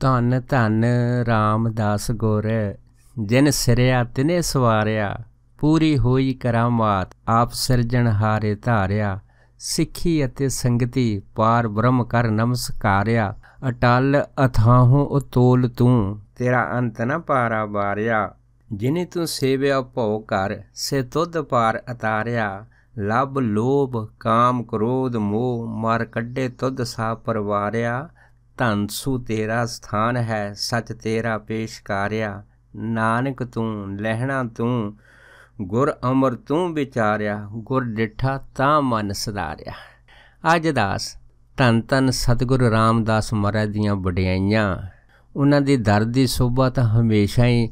ਧੰਨ ਧੰਨ ਰਾਮਦਾਸ ਗੁਰ ਜਿਨ ਸਿਰਿਆ ਤਿਨੇ ਸਵਾਰਿਆ ਪੂਰੀ ਹੋਈ ਕਰਾਮਾਤ ਆਪ ਸਿਰਜਣ ਹਾਰੇ ਧਾਰਿਆ ਸਿੱਖੀ ਅਤੇ ਸੰਗਤੀ ਪਾਰ ਬ੍ਰਹਮ ਕਰ ਨਮਸਕਾਰਿਆ ਅਟਲ ਅਥਾਹੋਂ ਉਤੋਲ ਤੂੰ ਤੇਰਾ ਅੰਤ ਨ ਪਾਰਾ ਬਾਰਿਆ ਜਿਨੇ ਤੂੰ ਸੇਵਿਆ ਭਉ ਕਰ ਸੇ ਤੁਧ ਪਾਰ ਅਤਾਰਿਆ ਲਬ ਲੋਭ ਕਾਮ ਕ੍ਰੋਧ ਮੋਹ ਮਾਰ ਕੱਢੇ ਤੁਧ ਸਾ ਪਰਵਾਰਿਆ ਧੰਸੂ ਤੇਰਾ ਸਥਾਨ ਹੈ ਸੱਚ ਤੇਰਾ ਪੇਸ਼ਕਾਰਿਆ ਨਾਨਕ ਤੂੰ ਲਹਿਣਾ ਤੂੰ ਗੁਰ ਅਮਰ ਤੂੰ ਵਿਚਾਰਿਆ ਗੁਰ ਡਿਠਾ ਤਾਂ ਮਨ ਸਦਾਰਿਆ ਅੱਜ ਦਾਸ ਤਨ ਤਨ ਸਤਿਗੁਰ ਰਾਮਦਾਸ ਮਹਾਰਾਜ ਦੀਆਂ ਵਡਿਆਈਆਂ ਉਹਨਾਂ ਦੀ ਦਰ ਦੀ ਸੋਭਾ ਤਾਂ ਹਮੇਸ਼ਾ ਹੀ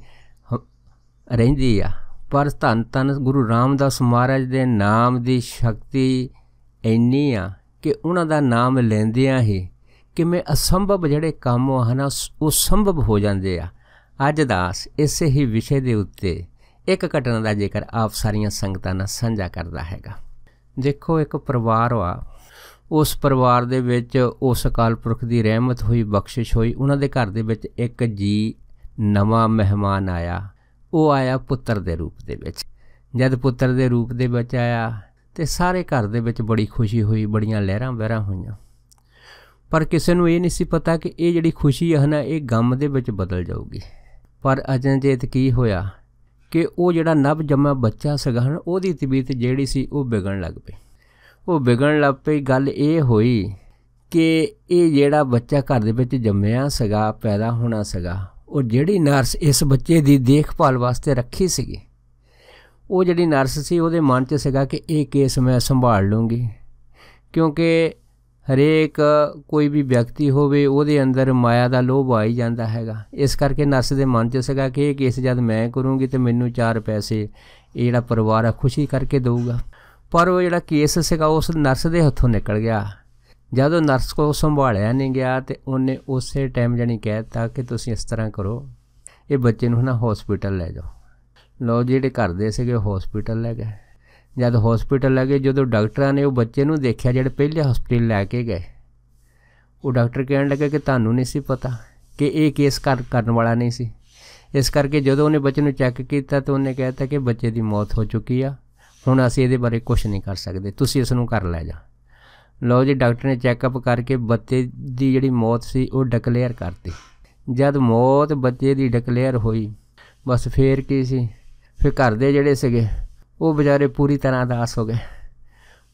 ਰਹਿੰਦੀ ਆ ਪਰ ਧੰਨ ਧੰਨ ਗੁਰੂ ਰਾਮਦਾਸ ਮਹਾਰਾਜ ਦੇ ਨਾਮ ਦੀ ਸ਼ਕਤੀ ਇੰਨੀ ਆ ਕਿ ਉਹਨਾਂ ਦਾ ਨਾਮ ਲੈਂਦਿਆਂ ਹੀ ਕਿਵੇਂ ਅਸੰਭਵ ਜਿਹੜੇ ਕੰਮ ਹਨ ਉਹ ਸੰਭਵ ਹੋ ਜਾਂਦੇ ਆ ਅੱਜ ਦਾ ਇਸੇ ਹੀ ਵਿਸ਼ੇ ਦੇ ਉੱਤੇ ਇੱਕ ਘਟਨਾ ਦਾ ਜ਼ਿਕਰ ਆਪ ਸਾਰੀਆਂ ਸੰਗਤਾਂ ਨਾਲ ਸਾਂਝਾ ਕਰਦਾ ਹੈਗਾ ਦੇਖੋ ਇੱਕ ਪਰਿਵਾਰ ਆ ਉਸ ਪਰਿਵਾਰ ਦੇ ਵਿੱਚ ਉਸ ਅਕਾਲ ਪੁਰਖ ਦੀ ਰਹਿਮਤ ਹੋਈ ਬਖਸ਼ਿਸ਼ ਹੋਈ ਉਹਨਾਂ ਦੇ ਘਰ ਦੇ ਵਿੱਚ ਇੱਕ ਜੀ ਨਵਾਂ ਮਹਿਮਾਨ ਆਇਆ ਉਹ ਆਇਆ ਪੁੱਤਰ ਦੇ ਰੂਪ ਦੇ ਵਿੱਚ ਜਦ ਪੁੱਤਰ ਦੇ ਰੂਪ ਦੇ ਵਿੱਚ ਆਇਆ ਤੇ ਸਾਰੇ ਘਰ ਦੇ ਵਿੱਚ ਬੜੀ ਖੁਸ਼ੀ ਹੋਈ ਬੜੀਆਂ ਲਹਿਰਾਂ ਵਹਿਰਾਂ ਹੋਈਆਂ ਪਰ ਕਿਸੇ ਨੂੰ ਇਹ ਨਹੀਂ ਸੀ ਪਤਾ ਕਿ ਇਹ ਜਿਹੜੀ ਖੁਸ਼ੀ ਹੈ ਨਾ ਇਹ ਗਮ ਦੇ ਵਿੱਚ ਬਦਲ ਜਾਊਗੀ ਪਰ ਅਜਨਜੀਤ ਕੀ ਹੋਇਆ ਕਿ ਉਹ ਜਿਹੜਾ ਨਵ ਜੰਮਿਆ ਬੱਚਾ ਸੀਗਾ ਹਨ ਉਹਦੀ ਤਬੀਅਤ ਜਿਹੜੀ ਸੀ ਉਹ ਵਿਗੜਨ ਲੱਗ ਪਈ ਉਹ ਵਿਗੜਨ ਲੱਗ ਪਈ ਗੱਲ ਇਹ ਹੋਈ ਕਿ ਇਹ ਜਿਹੜਾ ਬੱਚਾ ਘਰ ਦੇ ਵਿੱਚ ਜੰਮਿਆ ਸੀਗਾ ਪੈਦਾ ਹੋਣਾ ਸੀਗਾ ਉਹ ਜਿਹੜੀ ਨਰਸ ਇਸ ਬੱਚੇ ਦੀ ਦੇਖਭਾਲ ਵਾਸਤੇ ਰੱਖੀ ਸੀਗੀ ਉਹ ਜਿਹੜੀ ਨਰਸ ਸੀ ਉਹਦੇ ਮਨ 'ਚ ਸੀਗਾ ਕਿ ਇਹ ਕੇਸ ਮੈਂ ਸੰਭਾਲ ਲੂੰਗੀ ਕਿਉਂਕਿ ਹਰੇਕ ਕੋਈ ਵੀ ਵਿਅਕਤੀ ਹੋਵੇ ਉਹਦੇ ਅੰਦਰ ਮਾਇਆ ਦਾ ਲੋਭ ਆਈ ਜਾਂਦਾ ਹੈਗਾ ਇਸ ਕਰਕੇ ਨਸ ਦੇ ਮਨ 'ਚ ਸਗਾ ਕਿ ਇਹ ਕੇਸ ਜਦ ਮੈਂ ਕਰੂੰਗੀ ਤੇ ਮੈਨੂੰ ਚਾਰ ਪੈਸੇ ਇਹ ਜਿਹੜਾ ਪਰਿਵਾਰ ਆ ਖੁਸ਼ੀ ਕਰਕੇ ਦੇਊਗਾ ਪਰ ਉਹ ਜਿਹੜਾ ਕੇਸ ਸੀਗਾ ਉਸ ਨਰਸ ਦੇ ਹੱਥੋਂ ਨਿਕਲ ਗਿਆ ਜਦੋਂ ਨਰਸ ਕੋ ਸੰਭਾਲਿਆ ਨਹੀਂ ਗਿਆ ਤੇ ਉਹਨੇ ਉਸੇ ਟਾਈਮ ਜਣੀ ਕਹਿਤਾ ਕਿ ਤੁਸੀਂ ਇਸ ਤਰ੍ਹਾਂ ਕਰੋ ਇਹ ਬੱਚੇ ਨੂੰ ਨਾ ਹਸਪੀਟਲ ਲੈ ਜਾਓ ਲੋ ਜਿਹੜੇ ਘਰ ਦੇ ਸੀਗੇ ਹਸਪੀਟਲ ਲੈ ਗਏ ਜਦ ਹਸਪੀਟਲ ਲੱਗੇ ਜਦੋਂ ਡਾਕਟਰਾਂ ਨੇ ਉਹ ਬੱਚੇ ਨੂੰ ਦੇਖਿਆ ਜਿਹੜੇ ਪਹਿਲੇ ਹਸਪੀਟਲ ਲੈ ਕੇ ਗਏ ਉਹ ਡਾਕਟਰ ਕਹਿਣ ਲੱਗਾ ਕਿ ਤੁਹਾਨੂੰ ਨਹੀਂ ਸੀ ਪਤਾ ਕਿ ਇਹ ਕੇਸ ਕਰਨ ਵਾਲਾ ਨਹੀਂ ਸੀ ਇਸ ਕਰਕੇ ਜਦੋਂ ਉਹਨੇ ਬੱਚੇ ਨੂੰ ਚੈੱਕ ਕੀਤਾ ਤਾਂ ਉਹਨੇ ਕਹਿਤਾ ਕਿ ਬੱਚੇ ਦੀ ਮੌਤ ਹੋ ਚੁੱਕੀ ਆ ਹੁਣ ਅਸੀਂ ਇਹਦੇ ਬਾਰੇ ਕੁਝ ਨਹੀਂ ਕਰ ਸਕਦੇ ਤੁਸੀਂ ਇਸ ਨੂੰ ਕਰ ਲੈ ਜਾ ਲਓ ਜੀ ਡਾਕਟਰ ਨੇ ਚੈੱਕਅਪ ਕਰਕੇ ਬੱਚੇ ਦੀ ਜਿਹੜੀ ਮੌਤ ਸੀ ਉਹ ਡਿਕਲੇਅਰ ਕਰਤੀ ਜਦ ਮੌਤ ਬੱਚੇ ਦੀ ਡਿਕਲੇਅਰ ਹੋਈ ਬਸ ਫੇਰ ਕੀ ਸੀ ਫਿਰ ਘਰ ਦੇ ਜਿਹੜੇ ਸੀਗੇ ਉਹ ਵਿਚਾਰੇ ਪੂਰੀ ਤਰ੍ਹਾਂ ਅਦਾਸ ਹੋ ਗਏ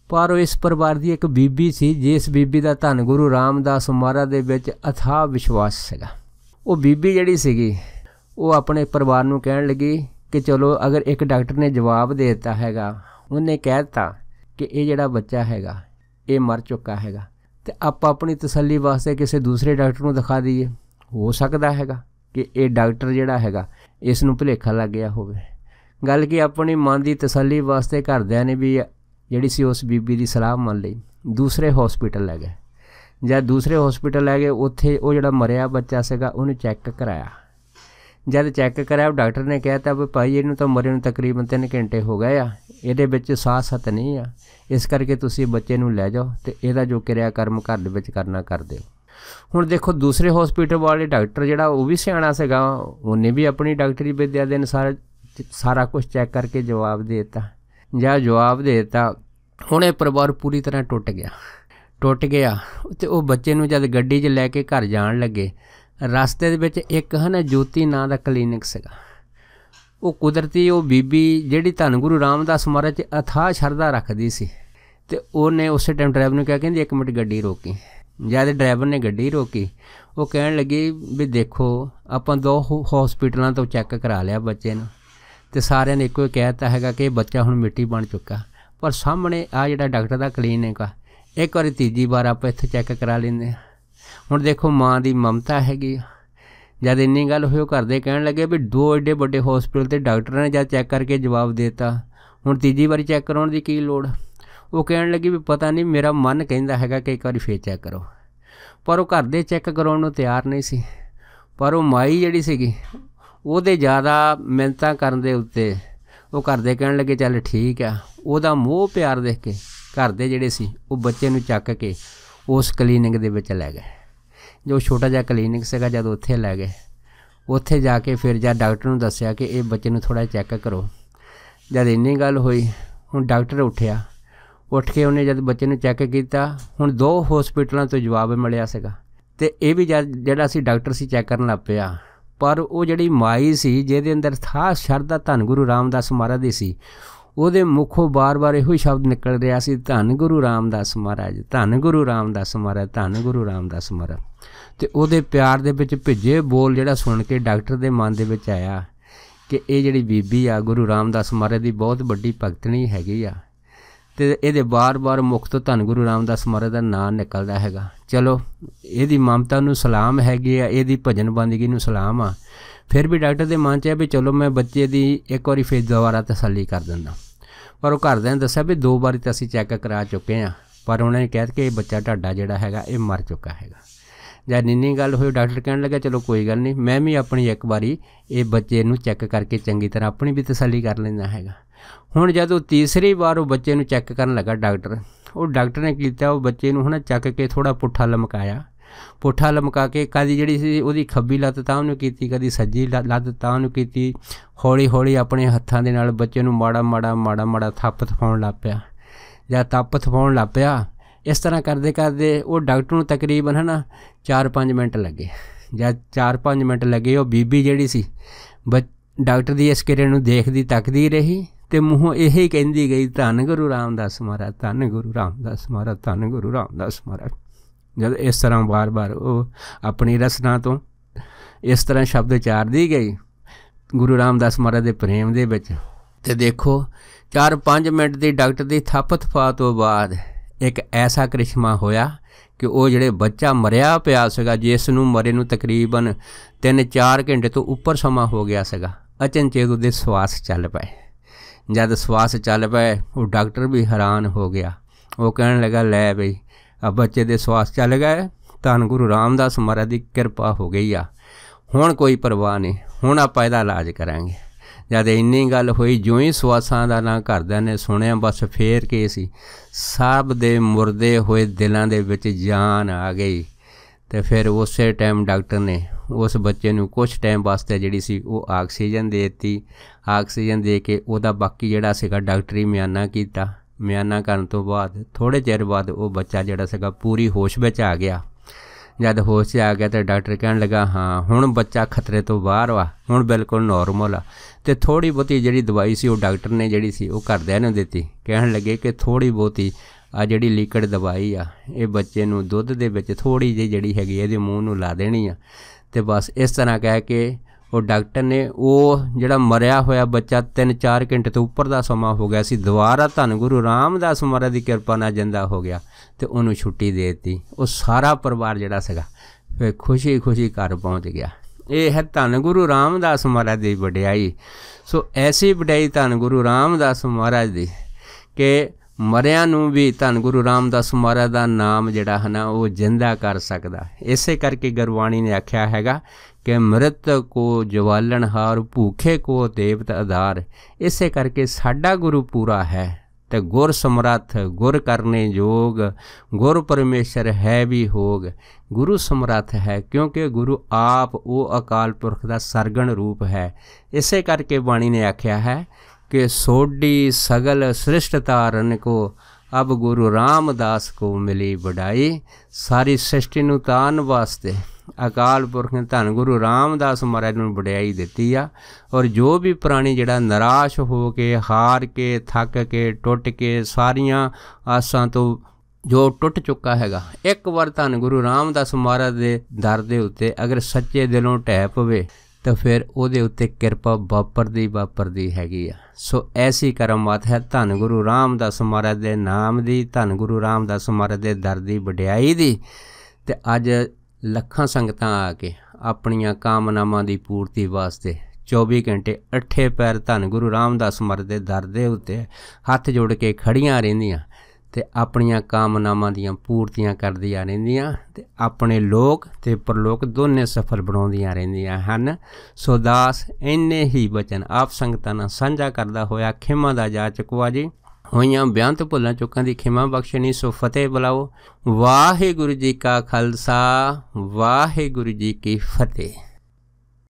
ਪਰ ਉਹ ਇਸ ਪਰਿਵਾਰ ਦੀ ਇੱਕ ਬੀਬੀ ਸੀ ਜਿਸ ਬੀਬੀ ਦਾ ਧੰਨ ਗੁਰੂ ਰਾਮਦਾਸ ਮਹਾਰਾ ਦੇ ਵਿੱਚ ਅਥਾਹ ਵਿਸ਼ਵਾਸ ਸੀਗਾ ਉਹ ਬੀਬੀ ਜਿਹੜੀ ਸੀਗੀ ਉਹ ਆਪਣੇ ਪਰਿਵਾਰ ਨੂੰ ਕਹਿਣ ਲੱਗੀ ਕਿ ਚਲੋ ਅਗਰ ਇੱਕ ਡਾਕਟਰ ਨੇ ਜਵਾਬ ਦੇ ਦਿੱਤਾ ਹੈਗਾ ਉਹਨੇ ਕਹਿ ਦਿੱਤਾ ਕਿ ਇਹ ਜਿਹੜਾ ਬੱਚਾ ਹੈਗਾ ਇਹ ਮਰ ਚੁੱਕਾ ਹੈਗਾ ਤੇ ਆਪਾਂ ਆਪਣੀ ਤਸੱਲੀ ਵਾਸਤੇ ਕਿਸੇ ਦੂਸਰੇ ਡਾਕਟਰ ਨੂੰ ਦਿਖਾ ਦਈਏ ਹੋ ਸਕਦਾ ਹੈਗਾ ਕਿ ਇਹ ਡਾਕਟਰ ਜਿਹੜਾ ਹੈਗਾ ਇਸ ਨੂੰ ਭੁਲੇਖਾ ਲੱਗ ਗਿਆ ਹੋਵੇ ਗੱਲ ਕੀ ਆਪਣੀ ਮਨ ਦੀ ਤਸੱਲੀ ਵਾਸਤੇ ਕਰਦਿਆਂ ਨੇ ਵੀ ਜਿਹੜੀ ਸੀ ਉਸ ਬੀਬੀ ਦੀ ਸਲਾਹ ਮੰਨ ਲਈ ਦੂਸਰੇ ਹਸਪੀਟਲ ਲੈ ਗਏ ਜਦ ਦੂਸਰੇ ਹਸਪੀਟਲ ਲੈ ਗਏ ਉੱਥੇ ਉਹ ਜਿਹੜਾ ਮਰਿਆ ਬੱਚਾ ਸੀਗਾ ਉਹਨੂੰ ਚੈੱਕ ਕਰਾਇਆ ਜਦ ਚੈੱਕ ਕਰਾਇਆ ਡਾਕਟਰ ਨੇ ਤਾਂ ਵੀ ਭਾਈ ਇਹਨੂੰ ਤਾਂ ਮਰੇ ਨੂੰ ਤਕਰੀਬਨ 3 ਘੰਟੇ ਹੋ ਗਏ ਆ ਇਹਦੇ ਵਿੱਚ ਸਾਹ ਸਤ ਨਹੀਂ ਆ ਇਸ ਕਰਕੇ ਤੁਸੀਂ ਬੱਚੇ ਨੂੰ ਲੈ ਜਾਓ ਤੇ ਇਹਦਾ ਜੋ ਕਿਰਿਆ ਕਰਮ ਘਰ ਦੇ ਵਿੱਚ ਕਰਨਾ ਕਰ ਦਿਓ ਹੁਣ ਦੇਖੋ ਦੂਸਰੇ ਹਸਪੀਟਲ ਵਾਲੇ ਡਾਕਟਰ ਜਿਹੜਾ ਉਹ ਵੀ ਸਿਆਣਾ ਸੀਗਾ ਉਹਨੇ ਵੀ ਆਪਣੀ ਡਾਕਟਰੀ ਵਿਦਿਆ ਦੇ ਅਨੁਸਾਰ ਸਾਰਾ ਕੁਝ ਚੈੱਕ ਕਰਕੇ ਜਵਾਬ ਦੇਤਾ ਜਾਂ ਜਵਾਬ ਦੇਤਾ ਹੁਣ ਇਹ ਪਰਿਵਾਰ ਪੂਰੀ ਤਰ੍ਹਾਂ ਟੁੱਟ ਗਿਆ ਟੁੱਟ ਗਿਆ ਤੇ ਉਹ ਬੱਚੇ ਨੂੰ ਜਦ ਗੱਡੀ 'ਚ ਲੈ ਕੇ ਘਰ ਜਾਣ ਲੱਗੇ ਰਸਤੇ ਦੇ ਵਿੱਚ ਇੱਕ ਹਨ ਜੋਤੀ ਨਾਂ ਦਾ ਕਲੀਨਿਕ ਸੀਗਾ ਉਹ ਕੁਦਰਤੀ ਉਹ ਬੀਬੀ ਜਿਹੜੀ ਧੰਨ ਗੁਰੂ ਰਾਮਦਾਸ ਮਹਾਰਾਜ ਅਥਾ ਅਥਾਹ ਸ਼ਰਧਾ ਰੱਖਦੀ ਸੀ ਤੇ ਉਹਨੇ ਉਸੇ ਟਾਈਮ ਡਰਾਈਵਰ ਨੂੰ ਕਿਹਾ ਕਹਿੰਦੀ ਇੱਕ ਮਿੰਟ ਗੱਡੀ ਰੋਕੀ ਜਦ ਡਰਾਈਵਰ ਨੇ ਗੱਡੀ ਰੋਕੀ ਉਹ ਕਹਿਣ ਲੱਗੀ ਵੀ ਦੇਖੋ ਆਪਾਂ ਦੋ ਹਸਪੀਟਲਾਂ ਤੋਂ ਚੈੱਕ ਕਰਾ ਲਿਆ ਬੱਚੇ ਨੂੰ ਤੇ ਸਾਰਿਆਂ ਨੇ ਇੱਕੋ ਹੀ ਕਹਿਤਾ ਹੈਗਾ ਕਿ ਬੱਚਾ ਹੁਣ ਮਿੱਟੀ ਬਣ ਚੁੱਕਾ ਪਰ ਸਾਹਮਣੇ ਆ ਜਿਹੜਾ ਡਾਕਟਰ ਦਾ ਕਲੀਨਿਕ ਆ ਇੱਕ ਵਾਰੀ ਤੀਜੀ ਵਾਰ ਆਪਾਂ ਇੱਥੇ ਚੈੱਕ ਕਰਾ ਲੈਂਦੇ ਆ ਹੁਣ ਦੇਖੋ ਮਾਂ ਦੀ ਮਮਤਾ ਹੈਗੀ ਜਦ ਇੰਨੀ ਗੱਲ ਹੋਈ ਉਹ ਕਹਿਣ ਲੱਗੇ ਵੀ ਦੋ ਏਡੇ ਵੱਡੇ ਹਸਪੀਟਲ ਤੇ ਡਾਕਟਰਾਂ ਨੇ ਜਦ ਚੈੱਕ ਕਰਕੇ ਜਵਾਬ ਦਿੱਤਾ ਹੁਣ ਤੀਜੀ ਵਾਰੀ ਚੈੱਕ ਕਰਾਉਣ ਦੀ ਕੀ ਲੋੜ ਉਹ ਕਹਿਣ ਲੱਗੀ ਵੀ ਪਤਾ ਨਹੀਂ ਮੇਰਾ ਮਨ ਕਹਿੰਦਾ ਹੈਗਾ ਕਿ ਇੱਕ ਵਾਰੀ ਫੇਰ ਚੈੱਕ ਕਰੋ ਪਰ ਉਹ ਘਰ ਦੇ ਚੈੱਕ ਕਰਾਉਣ ਨੂੰ ਤਿਆਰ ਨਹੀਂ ਸੀ ਪਰ ਉਹ ਮਾਈ ਜਿਹੜੀ ਸੀਗੀ ਉਹਦੇ ਜ਼ਿਆਦਾ ਮਿਹਨਤਾਂ ਕਰਨ ਦੇ ਉੱਤੇ ਉਹ ਘਰ ਦੇ ਕਹਿਣ ਲੱਗੇ ਚੱਲ ਠੀਕ ਆ ਉਹਦਾ ਮੋਹ ਪਿਆਰ ਦੇਖ ਕੇ ਘਰ ਦੇ ਜਿਹੜੇ ਸੀ ਉਹ ਬੱਚੇ ਨੂੰ ਚੱਕ ਕੇ ਉਸ ਕਲੀਨਿਕ ਦੇ ਵਿੱਚ ਲੈ ਗਏ ਜੋ ਛੋਟਾ ਜਿਹਾ ਕਲੀਨਿਕ ਸੀਗਾ ਜਦ ਉੱਥੇ ਲੈ ਗਏ ਉੱਥੇ ਜਾ ਕੇ ਫਿਰ ਜਾ ਡਾਕਟਰ ਨੂੰ ਦੱਸਿਆ ਕਿ ਇਹ ਬੱਚੇ ਨੂੰ ਥੋੜਾ ਚੈੱਕ ਕਰੋ ਜਦ ਇੰਨੀ ਗੱਲ ਹੋਈ ਹੁਣ ਡਾਕਟਰ ਉੱਠਿਆ ਉੱਠ ਕੇ ਉਹਨੇ ਜਦ ਬੱਚੇ ਨੂੰ ਚੈੱਕ ਕੀਤਾ ਹੁਣ ਦੋ ਹਸਪੀਟਲਾਂ ਤੋਂ ਜਵਾਬ ਮਿਲਿਆ ਸੀਗਾ ਤੇ ਇਹ ਵੀ ਜਿਹੜਾ ਸੀ ਡਾਕਟਰ ਸੀ ਚੈੱਕ ਕਰਨ ਲੱਪਿਆ ਪਰ ਉਹ ਜਿਹੜੀ ਮਾਈ ਸੀ ਜਿਹਦੇ ਅੰਦਰ ਥਾ ਸ਼ਰਧਾ ਧੰਨ ਗੁਰੂ ਰਾਮਦਾਸ ਮਹਾਰਾਜ ਦੀ ਸੀ ਉਹਦੇ ਮੁਖੋਂ ਬਾਰ-ਬਾਰ ਇਹੋ ਹੀ ਸ਼ਬਦ ਨਿਕਲ ਰਿਹਾ ਸੀ ਧੰਨ ਗੁਰੂ ਰਾਮਦਾਸ ਮਹਾਰਾਜ ਧੰਨ ਗੁਰੂ ਰਾਮਦਾਸ ਮਹਾਰਾਜ ਧੰਨ ਗੁਰੂ ਰਾਮਦਾਸ ਮਹਾਰਾਜ ਤੇ ਉਹਦੇ ਪਿਆਰ ਦੇ ਵਿੱਚ ਭਿੱਜੇ ਬੋਲ ਜਿਹੜਾ ਸੁਣ ਕੇ ਡਾਕਟਰ ਦੇ ਮਨ ਦੇ ਵਿੱਚ ਆਇਆ ਕਿ ਇਹ ਜਿਹੜੀ ਬੀਬੀ ਆ ਗੁਰੂ ਰਾਮਦਾਸ ਮਹਾਰਾਜ ਦੀ ਬਹੁਤ ਵੱਡੀ ਭਗਤਣੀ ਹੈਗੀ ਆ ਤੇ ਇਹਦੇ ਬਾਰ-ਬਾਰ ਮੁਖ ਤੋਂ ਧੰਨ ਗੁਰੂ ਰਾਮਦਾਸ ਮਹਾਰਾਜ ਦਾ ਨਾਮ ਨਿਕਲਦਾ ਹੈਗਾ ਚਲੋ ਇਹਦੀ ਮਮਤਾ ਨੂੰ ਸਲਾਮ ਹੈਗੀ ਆ ਇਹਦੀ ਭਜਨ ਬੰਦਗੀ ਨੂੰ ਸਲਾਮ ਆ ਫਿਰ ਵੀ ਡਾਕਟਰ ਦੇ ਮਨ 'ਚ ਆ ਵੀ ਚਲੋ ਮੈਂ ਬੱਚੇ ਦੀ ਇੱਕ ਵਾਰੀ ਫੇਰ ਦੁਬਾਰਾ ਤਸੱਲੀ ਕਰ ਦਿੰਦਾ ਪਰ ਉਹ ਘਰਦਿਆਂ ਨੇ ਦੱਸਿਆ ਵੀ ਦੋ ਵਾਰੀ ਤਾਂ ਅਸੀਂ ਚੈੱਕ ਕਰਾ ਚੁੱਕੇ ਆ ਪਰ ਉਹਨੇ ਕਹਿ ਦਿੱਤਾ ਕਿ ਇਹ ਬੱਚਾ ਢਾਡਾ ਜਿਹੜਾ ਹੈਗਾ ਇਹ ਮਰ ਚੁੱਕਾ ਹੈਗਾ ਜਦ ਨਿੰਨੀ ਗੱਲ ਹੋਈ ਡਾਕਟਰ ਕਹਿਣ ਲੱਗਾ ਚਲੋ ਕੋਈ ਗੱਲ ਨਹੀਂ ਮੈਂ ਵੀ ਆਪਣੀ ਇੱਕ ਵਾਰੀ ਇਹ ਬੱਚੇ ਨੂੰ ਚੈੱਕ ਕਰਕੇ ਚੰਗੀ ਤਰ੍ਹਾਂ ਆਪਣੀ ਵੀ ਤਸੱਲੀ ਕਰ ਲੈਂਦਾ ਹੈਗਾ ਹੁਣ ਜਦ ਉਹ ਤੀਸਰੀ ਵਾਰ ਉਹ ਬੱਚੇ ਨੂੰ ਚੈੱਕ ਕਰਨ ਲੱਗਾ ਡਾਕਟਰ ਉਹ ਡਾਕਟਰ ਨੇ ਕੀਤਾ ਉਹ ਬੱਚੇ ਨੂੰ ਹਨਾ ਚੱਕ ਕੇ ਥੋੜਾ ਪੁੱਠਾ ਲਮਕਾਇਆ ਪੁੱਠਾ ਲਮਕਾ ਕੇ ਕਦੀ ਜਿਹੜੀ ਸੀ ਉਹਦੀ ਖੱਬੀ ਲੱਤ ਤਾਂ ਉਹਨੂੰ ਕੀਤੀ ਕਦੀ ਸੱਜੀ ਲੱਤ ਤਾਂ ਉਹਨੂੰ ਕੀਤੀ ਹੌਲੀ ਹੌਲੀ ਆਪਣੇ ਹੱਥਾਂ ਦੇ ਨਾਲ ਬੱਚੇ ਨੂੰ ਮਾੜਾ ਮਾੜਾ ਮਾੜਾ ਮਾੜਾ ਥੱਪ ਥਪਾਉਣ ਲੱਗ ਪਿਆ ਜਾਂ ਥੱਪ ਥਪਾਉਣ ਲੱਗ ਪਿਆ ਇਸ ਤਰ੍ਹਾਂ ਕਰਦੇ ਕਰਦੇ ਉਹ ਡਾਕਟਰ ਨੂੰ ਤਕਰੀਬਨ ਹਨਾ 4-5 ਮਿੰਟ ਲੱਗੇ ਜਾਂ 4-5 ਮਿੰਟ ਲੱਗੇ ਉਹ ਬੀਬੀ ਜਿਹੜੀ ਸੀ ਡਾਕਟਰ ਦੀ ਇਸ ਕਿਰਿਆ ਨੂੰ ਦੇਖਦੀ ਤੱਕਦੀ ਰਹੀ ਤੇ ਮੂੰਹੋਂ ਇਹ ਹੀ ਕਹਿੰਦੀ ਗਈ ਧੰਨ ਗੁਰੂ ਰਾਮਦਾਸ ਮਹਾਰਾਜ ਧੰਨ ਗੁਰੂ ਰਾਮਦਾਸ ਮਹਾਰਾਜ ਧੰਨ ਗੁਰੂ ਰਾਮਦਾਸ ਮਹਾਰਾਜ ਜਦ ਇਸ ਤਰ੍ਹਾਂ ਵਾਰ-ਵਾਰ ਉਹ ਆਪਣੀ ਰਸਨਾ ਤੋਂ ਇਸ ਤਰ੍ਹਾਂ ਸ਼ਬਦ ਦੀ ਗਈ ਗੁਰੂ ਰਾਮਦਾਸ ਮਹਾਰਾਜ ਦੇ ਪ੍ਰੇਮ ਦੇ ਵਿੱਚ ਤੇ ਦੇਖੋ 4-5 ਮਿੰਟ ਦੀ ਡਾਕਟਰ ਦੀ ਥਾਪਤਫਾ ਤੋਂ ਬਾਅਦ ਇੱਕ ਐਸਾ ਕ੍ਰਿਸ਼ਮਾ ਹੋਇਆ ਕਿ ਉਹ ਜਿਹੜੇ ਬੱਚਾ ਮਰਿਆ ਪਿਆ ਸੀਗਾ ਜਿਸ ਨੂੰ ਮਰੇ ਨੂੰ ਤਕਰੀਬਨ 3-4 ਘੰਟੇ ਤੋਂ ਉੱਪਰ ਸਮਾਂ ਹੋ ਗਿਆ ਸੀਗਾ ਅਚਨਚੇਤ ਉਹਦੇ ਸਵਾਸ ਚੱਲ ਪਏ ਜਦ ਸਵਾਸ ਚੱਲ ਪਏ ਉਹ ਡਾਕਟਰ ਵੀ ਹੈਰਾਨ ਹੋ ਗਿਆ ਉਹ ਕਹਿਣ ਲੱਗਾ ਲੈ ਬਈ ਆ ਬੱਚੇ ਦੇ ਸਵਾਸ ਚੱਲ ਗਏ ਤਾਂ ਗੁਰੂ ਰਾਮਦਾਸ ਮਹਾਰਾਜ ਦੀ ਕਿਰਪਾ ਹੋ ਗਈ ਆ ਹੁਣ ਕੋਈ ਪਰਵਾਹ ਨਹੀਂ ਹੁਣ ਆਪਾਂ ਇਹਦਾ ਇਲਾਜ ਕਰਾਂਗੇ ਜਦ ਇੰਨੀ ਗੱਲ ਹੋਈ ਜਿਉਂ ਹੀ ਸਵਾਸਾਂ ਦਾ ਨਾਂ ਘਰਦਿਆਂ ਨੇ ਸੁਣਿਆ ਬਸ ਫੇਰ ਕੇ ਸੀ ਸਭ ਦੇ ਮੁਰਦੇ ਹੋਏ ਦਿਲਾਂ ਦੇ ਵਿੱਚ ਜਾਨ ਆ ਗਈ ਤੇ ਫਿਰ ਉਸੇ ਟਾਈਮ ਡਾਕਟਰ ਨੇ ਉਸ ਬੱਚੇ ਨੂੰ ਕੁਝ ਟਾਈਮ ਵਾਸਤੇ ਜਿਹੜੀ ਸੀ ਉਹ ਆਕਸੀਜਨ ਦੇਤੀ ਆਕਸੀਜਨ ਦੇ ਕੇ ਉਹਦਾ ਬਾਕੀ ਜਿਹੜਾ ਸੀਗਾ ਡਾਕਟਰੀ ਮਿਆਨਾ ਕੀਤਾ ਮਿਆਨਾ ਕਰਨ ਤੋਂ ਬਾਅਦ ਥੋੜੇ ਚਿਰ ਬਾਅਦ ਉਹ ਬੱਚਾ ਜਿਹੜਾ ਸੀਗਾ ਪੂਰੀ ਹੋਸ਼ ਵਿੱਚ ਆ ਗਿਆ ਜਦ ਹੋਸ਼ 'ਚ ਆ ਗਿਆ ਤਾਂ ਡਾਕਟਰ ਕਹਿਣ ਲੱਗਾ ਹਾਂ ਹੁਣ ਬੱਚਾ ਖਤਰੇ ਤੋਂ ਬਾਹਰ ਵਾ ਹੁਣ ਬਿਲਕੁਲ ਨਾਰਮਲ ਆ ਤੇ ਥੋੜੀ ਬਹੁਤੀ ਜਿਹੜੀ ਦਵਾਈ ਸੀ ਉਹ ਡਾਕਟਰ ਨੇ ਜਿਹੜੀ ਸੀ ਉਹ ਕਰਦਿਆਂ ਨੂੰ ਦਿੱਤੀ ਕਹਿਣ ਲੱਗੇ ਕਿ ਥੋੜੀ ਬਹੁਤੀ ਆ ਜਿਹੜੀ ਲਿਕਵਿਡ ਦਵਾਈ ਆ ਇਹ ਬੱਚੇ ਨੂੰ ਦੁੱਧ ਦੇ ਵਿੱਚ ਥੋੜੀ ਜਿਹੀ ਜਿਹੜੀ ਹੈਗੀ ਇਹਦੇ ਮੂੰਹ ਨੂੰ ਲਾ ਦੇਣੀ ਆ ਤੇ ਬਸ ਇਸ ਤਰ੍ਹਾਂ ਕਹਿ ਕੇ ਉਹ ਡਾਕਟਰ ਨੇ ਉਹ ਜਿਹੜਾ ਮਰਿਆ ਹੋਇਆ ਬੱਚਾ 3-4 ਘੰਟੇ ਤੋਂ ਉੱਪਰ ਦਾ ਸਮਾਂ ਹੋ ਗਿਆ ਸੀ ਦੁਬਾਰਾ ਧੰਨ ਗੁਰੂ ਰਾਮਦਾਸ ਮਹਾਰਾਜ ਦੀ ਕਿਰਪਾ ਨਾਲ ਜਿੰਦਾ ਹੋ ਗਿਆ ਤੇ ਉਹਨੂੰ ਛੁੱਟੀ ਦੇ ਦਿੱਤੀ ਉਹ ਸਾਰਾ ਪਰਿਵਾਰ ਜਿਹੜਾ ਸੀਗਾ ਫੇ ਖੁਸ਼ੀ-ਖੁਸ਼ੀ ਘਰ ਪਹੁੰਚ ਗਿਆ ਇਹ ਹੈ ਧੰਨ ਗੁਰੂ ਰਾਮਦਾਸ ਮਹਾਰਾਜ ਦੀ ਵਡਿਆਈ ਸੋ ਐਸੀ ਵਡਿਆਈ ਧੰਨ ਗੁਰੂ ਰਾਮਦਾਸ ਮਹਾਰਾਜ ਦੀ ਕਿ ਮਰਿਆਂ ਨੂੰ ਵੀ ਧੰਨ ਗੁਰੂ ਰਾਮਦਾਸ ਮਹਾਰਾਜ ਦਾ ਨਾਮ ਜਿਹੜਾ ਹੈ ਨਾ ਉਹ ਜਿੰਦਾ ਕਰ ਸਕਦਾ ਇਸੇ ਕਰਕੇ ਗੁਰਬਾਣੀ ਨੇ ਆਖਿਆ ਹੈਗਾ ਕਿ ਮ੍ਰਿਤ ਕੋ ਜਵਾਲਣ ਹਾਰ ਭੂਖੇ ਕੋ ਦੇਵਤ ਆਧਾਰ ਇਸੇ ਕਰਕੇ ਸਾਡਾ ਗੁਰੂ ਪੂਰਾ ਹੈ ਤੇ ਗੁਰ ਸਮਰੱਥ ਗੁਰ ਕਰਨੇ ਯੋਗ ਗੁਰ ਪਰਮੇਸ਼ਰ ਹੈ ਵੀ ਹੋਗ ਗੁਰੂ ਸਮਰੱਥ ਹੈ ਕਿਉਂਕਿ ਗੁਰੂ ਆਪ ਉਹ ਅਕਾਲ ਪੁਰਖ ਦਾ ਸਰਗਣ ਰੂਪ ਹੈ ਇਸੇ ਕਰਕੇ ਬਾਣੀ ਨੇ ਆਖਿਆ ਹੈ के सोडी सगल ਸ੍ਰਿਸ਼ਟ ਤਾਰਨ ਕੋ ਅਬ ਗੁਰੂ ਰਾਮਦਾਸ ਕੋ ਮਿਲੀ ਵਡਾਈ ਸਾਰੀ ਸ੍ਰਿਸ਼ਟੀ ਨੂੰ ਤਾਨ ਵਾਸਤੇ ਅਕਾਲ ਪੁਰਖ ਨੇ ਧੰਨ ਗੁਰੂ ਰਾਮਦਾਸ ਮਹਾਰਾਜ ਨੂੰ ਵਡਿਆਈ ਦਿੱਤੀ ਆ ਔਰ ਜੋ ਵੀ ਪ੍ਰਾਣੀ ਜਿਹੜਾ ਨਿਰਾਸ਼ ਹੋ ਕੇ ਹਾਰ ਕੇ ਥੱਕ ਕੇ ਟੁੱਟ ਕੇ ਸਾਰੀਆਂ ਆਸਾਂ ਤੋਂ ਜੋ ਟੁੱਟ ਚੁੱਕਾ ਹੈਗਾ ਇੱਕ ਵਾਰ ਧੰਨ ਗੁਰੂ ਰਾਮਦਾਸ ਮਹਾਰਾਜ ਦੇ ਦਰ ਦੇ ਉੱਤੇ ਅਗਰ ਸੱਚੇ ਦਿਲੋਂ ਟਹਿ ਪਵੇ ਤਾਂ ਫਿਰ ਉਹਦੇ ਉੱਤੇ ਕਿਰਪਾ ਵਾਪਰਦੀ ਵਾਪਰਦੀ ਹੈਗੀ ਆ ਸੋ ਐਸੀ ਕਰਮਾਤ ਹੈ ਧੰਨ ਗੁਰੂ ਰਾਮਦਾਸ ਮਹਾਰਾਜ ਦੇ ਨਾਮ ਦੀ ਧੰਨ ਗੁਰੂ ਰਾਮਦਾਸ ਮਹਾਰਾਜ ਦੇ ਦਰ ਦੀ ਵਡਿਆਈ ਦੀ ਤੇ ਅੱਜ ਲੱਖਾਂ ਸੰਗਤਾਂ ਆ ਕੇ ਆਪਣੀਆਂ ਕਾਮਨਾਵਾਂ ਦੀ ਪੂਰਤੀ ਵਾਸਤੇ 24 ਘੰਟੇ ਅੱਠੇ ਪੈਰ ਧੰਨ ਗੁਰੂ ਰਾਮਦਾਸ ਮਹਾਰਾਜ ਦੇ ਦਰ ਦੇ ਉੱਤੇ ਹੱਥ ਜੋੜ ਕੇ ਖੜੀਆਂ ਰਹਿੰਦੀਆਂ ਤੇ ਆਪਣੀਆਂ ਕਾਮਨਾਵਾਂ ਦੀਆਂ ਪੂਰਤੀਆਂ ਕਰਦੀਆਂ ਰਹਿੰਦੀਆਂ ਤੇ ਆਪਣੇ ਲੋਕ ਤੇ ਪਰਲੋਕ ਦੋਨੇ ਸਫਲ ਬਣਾਉਂਦੀਆਂ ਰਹਿੰਦੀਆਂ ਹਨ ਸੋ ਦਾਸ ਇੰਨੇ ਹੀ ਬਚਨ ਆਪ ਸੰਗਤਾਂ ਨਾਲ ਸਾਂਝਾ ਕਰਦਾ ਹੋਇਆ ਖਿਮਾ ਦਾ ਜਾ ਚੁਕਵਾ ਜੀ ਹੋਈਆਂ ਬਿਆੰਤ ਭੁੱਲਾਂ ਚੁੱਕਾਂ ਦੀ ਖਿਮਾ ਬਖਸ਼ਣੀ ਸੋ ਫਤਿਹ ਬੁਲਾਓ ਵਾਹਿਗੁਰੂ ਜੀ ਕਾ ਖਾਲਸਾ ਵਾਹਿਗੁਰੂ ਜੀ ਕੀ ਫਤਿਹ